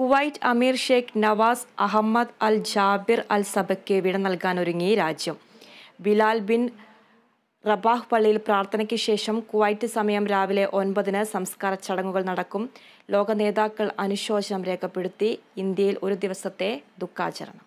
Kuwait അമീർ Sheikh Nawaz Ahmad Al Jabir Al സബയ്ക്ക് വിട നൽകാനൊരുങ്ങി രാജ്യം ബിലാൽ ബിൻ റബാഹ് പള്ളിയിൽ പ്രാർത്ഥനയ്ക്ക് ശേഷം കുവൈറ്റ് സമയം രാവിലെ ഒൻപതിന് സംസ്കാര ചടങ്ങുകൾ നടക്കും ലോക നേതാക്കൾ അനുശോചനം രേഖപ്പെടുത്തി ഇന്ത്യയിൽ ഒരു ദിവസത്തെ ദുഃഖാചരണം